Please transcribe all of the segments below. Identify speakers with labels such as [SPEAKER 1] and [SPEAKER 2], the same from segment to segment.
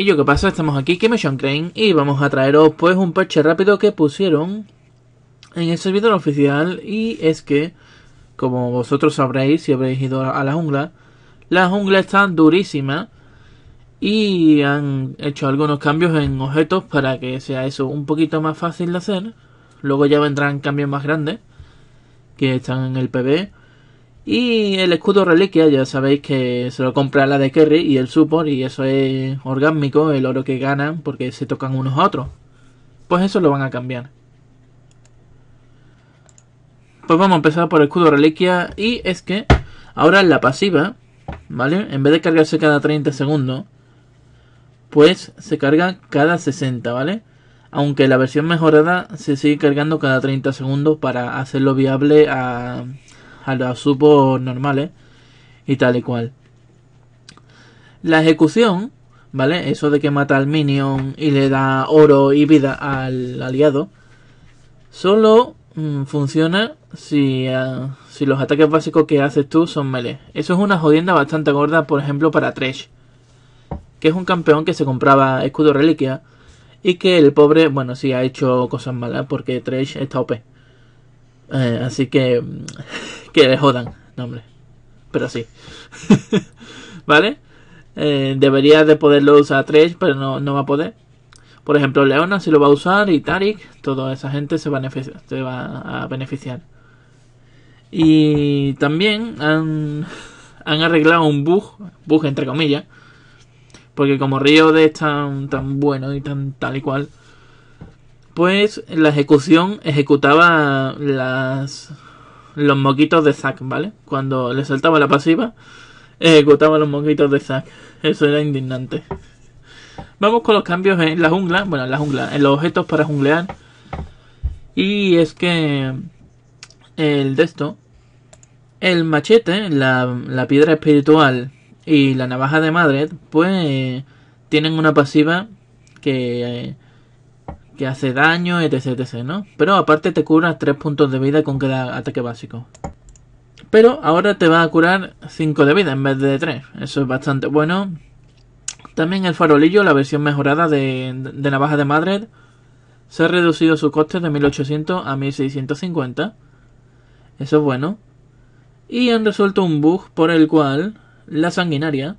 [SPEAKER 1] Y yo, ¿qué pasa? Estamos aquí, Kim Crane, y vamos a traeros pues un parche rápido que pusieron en el servidor oficial. Y es que, como vosotros sabréis, si habréis ido a la jungla, la jungla está durísima. Y han hecho algunos cambios en objetos para que sea eso un poquito más fácil de hacer. Luego ya vendrán cambios más grandes que están en el PB. Y el escudo reliquia, ya sabéis que se lo compra la de Kerry y el Support, y eso es orgánico, el oro que ganan porque se tocan unos a otros. Pues eso lo van a cambiar. Pues vamos a empezar por el escudo reliquia, y es que ahora la pasiva, ¿vale? En vez de cargarse cada 30 segundos, pues se carga cada 60, ¿vale? Aunque la versión mejorada se sigue cargando cada 30 segundos para hacerlo viable a a los supos normales y tal y cual. La ejecución, ¿vale? Eso de que mata al minion y le da oro y vida al aliado, solo mm, funciona si, eh, si los ataques básicos que haces tú son melee. Eso es una jodienda bastante gorda, por ejemplo, para Tresh, que es un campeón que se compraba escudo reliquia y que el pobre, bueno, sí ha hecho cosas malas porque Tresh está OP. Eh, así que mm, que le jodan. No, hombre. Pero sí. ¿Vale? Eh, debería de poderlo usar Trash, pero no, va a poder. Por ejemplo, Leona sí lo va a usar y Tarik, toda esa gente se, va a beneficiar. Y también han, arreglado un bug, bug entre comillas, porque como Río de es tan, tan bueno y tan tal y cual, pues la ejecución ejecutaba las los moquitos de Zack, ¿vale? Cuando le saltaba la pasiva, ejecutaba los moquitos de Zack. Eso era indignante. Vamos con los cambios en la jungla, bueno, en la jungla, en los objetos para junglear. Y es que el de esto, el machete, la, la piedra espiritual y la navaja de madre, pues tienen una pasiva que eh, que hace daño, etc, etc, ¿no? Pero aparte te cura 3 puntos de vida con cada ataque básico. Pero ahora te va a curar 5 de vida en vez de 3. Eso es bastante bueno. También el farolillo, la versión mejorada de, de navaja de Madrid, se ha reducido su coste de 1800 a 1650. Eso es bueno. Y han resuelto un bug por el cual la sanguinaria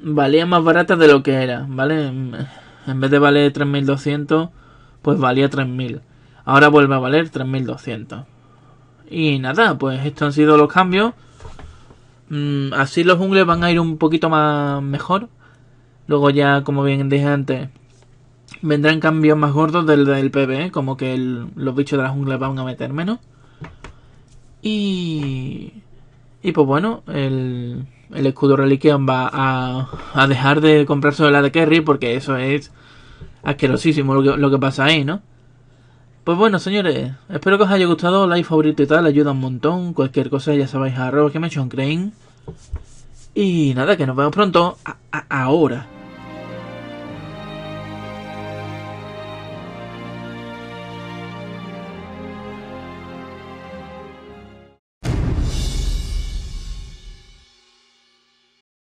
[SPEAKER 1] valía más barata de lo que era, ¿vale? En vez de valer 3200, pues valía 3000. Ahora vuelve a valer 3200. Y nada, pues estos han sido los cambios. Mm, así los jungles van a ir un poquito más mejor. Luego ya, como bien dije antes, vendrán cambios más gordos del, del PvE, ¿eh? como que los bichos de la jungles van a meter menos. Y y pues bueno, el, el escudo reliquión va a, a dejar de comprarse la de Kerry porque eso es asquerosísimo lo que, pasa ahí, ¿no? Pues bueno, señores, espero que os haya gustado, like, favorito y tal, ayuda un montón. Cualquier cosa ya sabéis, arroba que me he crane. Y nada, que nos vemos pronto. ahora.